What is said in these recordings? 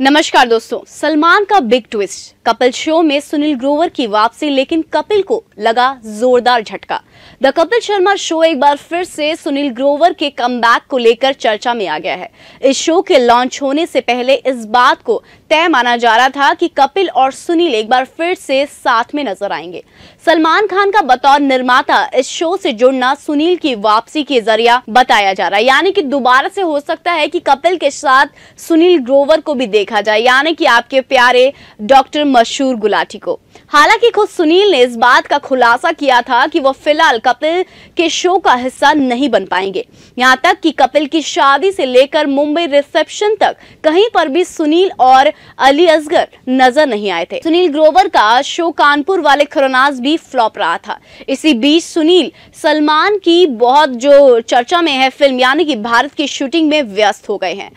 नमस्कार दोस्तों सलमान का बिग ट्विस्ट कपिल शो में सुनील ग्रोवर की वापसी लेकिन कपिल को लगा जोरदार झटका द कपिल शर्मा शो एक बार फिर से सुनील ग्रोवर के कम को लेकर चर्चा में आ गया है इस शो के लॉन्च होने से पहले इस बात को तय माना जा रहा था कि कपिल और सुनील एक बार फिर से साथ में नजर आएंगे सलमान खान का बतौर निर्माता इस शो से जुड़ना सुनील की वापसी के जरिया बताया जा रहा है यानी कि दोबारा से हो सकता है कि कपिल के साथ सुनील ग्रोवर को भी देखा जाए यानी कि आपके प्यारे डॉक्टर मशहूर गुलाटी को हालांकि खुद सुनील ने इस बात का खुलासा किया था कि वो फिलहाल कपिल के शो का हिस्सा नहीं बन पाएंगे यहां तक कि कपिल की शादी से लेकर मुंबई रिसेप्शन तक कहीं पर भी सुनील और अली असगर नजर नहीं आए थे सुनील ग्रोवर का शो कानपुर वाले खरोनाज भी फ्लॉप रहा था इसी बीच सुनील सलमान की बहुत जो चर्चा में है फिल्म यानी कि भारत की शूटिंग में व्यस्त हो गए हैं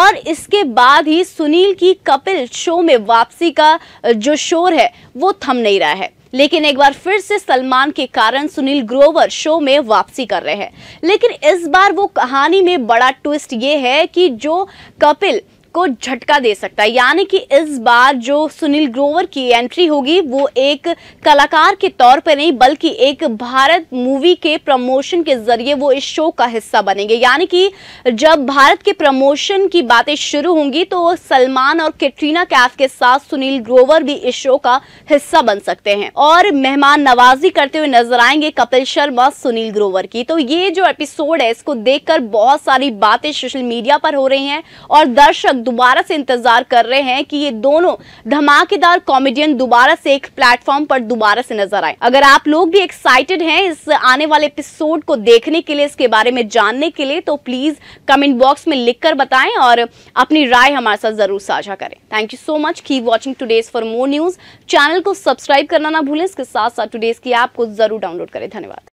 और इसके बाद ही सुनील की कपिल शो में वापसी का जो शोर है वो थम नहीं रहा है लेकिन एक बार फिर से सलमान के कारण सुनील ग्रोवर शो में वापसी कर रहे हैं लेकिन इस बार वो कहानी में बड़ा ट्विस्ट ये है कि जो कपिल को झटका दे सकता है यानी कि इस बार जो सुनील ग्रोवर की एंट्री होगी वो एक कलाकार के तौर पर नहीं बल्कि एक भारत मूवी के प्रमोशन के जरिए वो इस शो का हिस्सा बनेंगे यानी कि जब भारत के प्रमोशन की बातें शुरू होंगी तो सलमान और कैटरीना कैफ के साथ सुनील ग्रोवर भी इस शो का हिस्सा बन सकते हैं और मेहमान नवाजी करते हुए नजर आएंगे कपिल शर्मा सुनील ग्रोवर की तो ये जो एपिसोड है इसको देखकर बहुत सारी बातें सोशल मीडिया पर हो रही हैं और दर्शक दोबारा से इंतजार कर रहे हैं कि ये दोनों धमाकेदार कॉमेडियन दोबारा से एक प्लेटफॉर्म पर दोबारा से नजर आए अगर आप लोग भी एक्साइटेड हैं इस आने वाले एपिसोड को देखने के लिए इसके बारे में जानने के लिए तो प्लीज कमेंट बॉक्स में लिख कर बताएं और अपनी राय हमारे साथ जरूर साझा करें थैंक यू सो मच की watching today's for more news channel को सब्सक्राइब करना ना भूलें इसके साथ साथ टूडेज की ऐप को जरूर डाउनलोड करें धन्यवाद